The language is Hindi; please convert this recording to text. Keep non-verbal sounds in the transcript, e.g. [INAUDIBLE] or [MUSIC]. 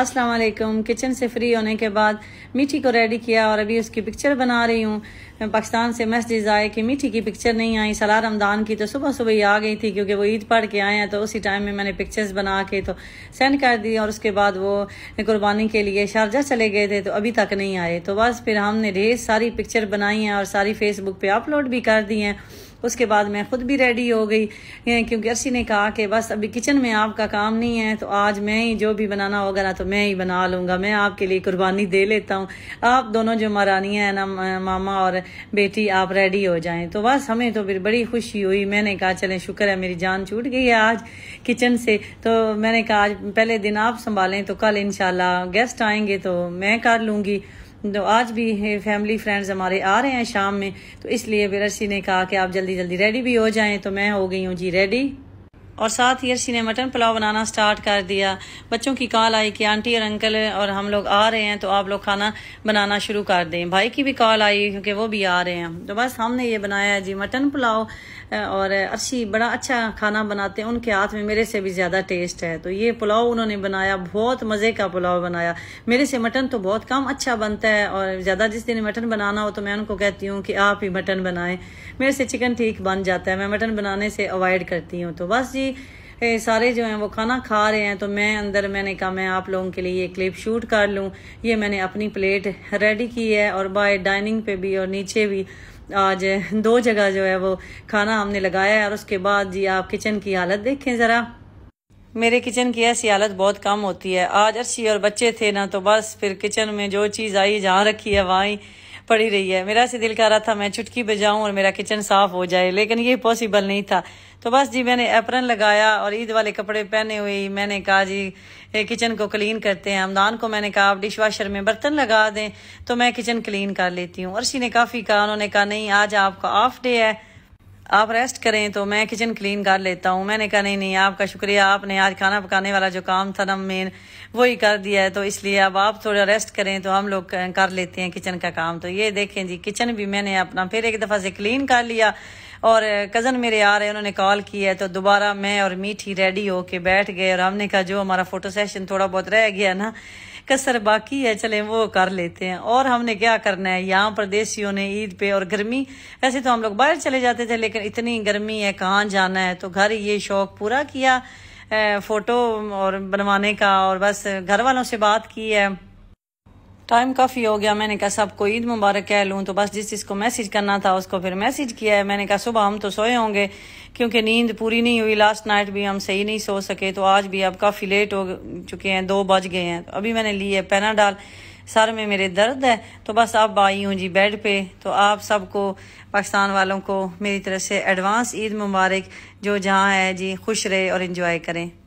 अस्सलाम वालेकुम किचन से फ्री होने के बाद मीठी को रेडी किया और अभी उसकी पिक्चर बना रही हूँ पाकिस्तान से मैसेज आए कि मीठी की पिक्चर नहीं आई सला रमदान की तो सुबह सुबह ही आ गई थी क्योंकि वो ईद पढ़ के आए हैं तो उसी टाइम में मैंने पिक्चर्स बना के तो सेंड कर दी और उसके बाद वो कुर्बानी के लिए शारजा चले गए थे तो अभी तक नहीं आए तो बस फिर हमने ढेर सारी पिक्चर बनाई हैं और सारी फेसबुक पर अपलोड भी कर दी हैं उसके बाद मैं ख़ुद भी रेडी हो गई क्योंकि अर्सी ने कहा कि बस अभी किचन में आपका काम नहीं है तो आज मैं ही जो भी बनाना होगा ना तो मैं ही बना लूंगा मैं आपके लिए कुर्बानी दे लेता हूँ आप दोनों जो महारानियाँ हैं ना मामा और बेटी आप रेडी हो जाएं तो बस हमें तो फिर बड़ी खुशी हुई मैंने कहा चले शुक्र है मेरी जान छूट गई है आज किचन से तो मैंने कहा आज पहले दिन आप संभालें तो कल इनशाला गेस्ट आएंगे तो मैं कर लूंगी तो आज भी फैमिली फ्रेंड्स हमारे आ रहे हैं शाम में तो इसलिए विरसी ने कहा कि आप जल्दी जल्दी रेडी भी हो जाएं तो मैं हो गई हूँ जी रेडी और सात ईयर्स ने मटन पुलाव बनाना स्टार्ट कर दिया बच्चों की कॉल आई कि आंटी और अंकल और हम लोग आ रहे हैं तो आप लोग खाना बनाना शुरू कर दें भाई की भी कॉल आई क्योंकि वो भी आ रहे हैं तो बस हमने ये बनाया है जी मटन पुलाव और अच्छी बड़ा अच्छा खाना बनाते हैं उनके हाथ में मेरे से भी ज़्यादा टेस्ट है तो ये पुलाव उन्होंने बनाया बहुत मज़े का पुलाव बनाया मेरे से मटन तो बहुत कम अच्छा बनता है और ज़्यादा जिस दिन मटन बनाना हो तो मैं उनको कहती हूँ कि आप ही मटन बनाए मेरे से चिकन ठीक बन जाता है मैं मटन बनाने से अवॉइड करती हूँ तो बस जी जी सारे जो हैं वो खाना खा रहे हैं तो मैं अंदर मैंने कहा मैं आप लोगों के लिए ये क्लिप शूट कर लूँ ये मैंने अपनी प्लेट रेडी की है और बाय डाइनिंग पे भी और नीचे भी आज [LAUGHS] दो जगह जो है वो खाना हमने लगाया है और उसके बाद जी आप किचन की हालत देखें ज़रा मेरे किचन की ऐसी हालत बहुत कम होती है आज अर्शी और बच्चे थे ना तो बस फिर किचन में जो चीज़ आई जहाँ रखी है वहाँ पड़ी रही है मेरा से दिल कर रहा था मैं चुटकी बजाऊं और मेरा किचन साफ हो जाए लेकिन ये पॉसिबल नहीं था तो बस जी मैंने एप्रन लगाया और ईद वाले कपड़े पहने हुए मैंने कहा जी किचन को क्लीन करते हैं हमदान को मैंने कहा आप डिश वाशर में बर्तन लगा दें तो मैं किचन क्लीन कर लेती हूँ अर्शी ने काफ़ी कहा उन्होंने कहा नहीं आज आपका ऑफ डे है आप रेस्ट करें तो मैं किचन क्लीन कर लेता हूँ मैंने कहा नहीं नहीं आपका शुक्रिया आपने आज खाना पकाने वाला जो काम था ना मेन वही कर दिया है तो इसलिए अब आप थोड़ा रेस्ट करें तो हम लोग कर लेते हैं किचन का काम तो ये देखें जी किचन भी मैंने अपना फिर एक दफ़ा से क्लीन कर लिया और कज़न मेरे आ रहे हैं उन्होंने कॉल की है तो दोबारा मैं और मीठी रेडी होके बैठ गए और हमने कहा जो हमारा फोटो सेशन थोड़ा बहुत रह गया ना कसर बाकी है चले वो कर लेते हैं और हमने क्या करना है यहाँ पर परदेसियों ने ईद पे और गर्मी वैसे तो हम लोग बाहर चले जाते थे लेकिन इतनी गर्मी है कहाँ जाना है तो घर ये शौक पूरा किया फ़ोटो और बनवाने का और बस घर वालों से बात की है टाइम काफ़ी हो गया मैंने कहा सबको ईद मुबारक कह लूँ तो बस जिस चीज़ को मैसेज करना था उसको फिर मैसेज किया है मैंने कहा सुबह हम तो सोए होंगे क्योंकि नींद पूरी नहीं हुई लास्ट नाइट भी हम सही नहीं सो सके तो आज भी अब काफ़ी लेट हो चुके हैं दो बज गए हैं तो अभी मैंने ली है पैनाडाल सर में मेरे दर्द है तो बस अब आई हूँ जी बेड पे तो आप सबको पाकिस्तान वालों को मेरी तरफ से एडवांस ईद मुबारक जो जहाँ है जी खुश रहे और इन्जॉय करें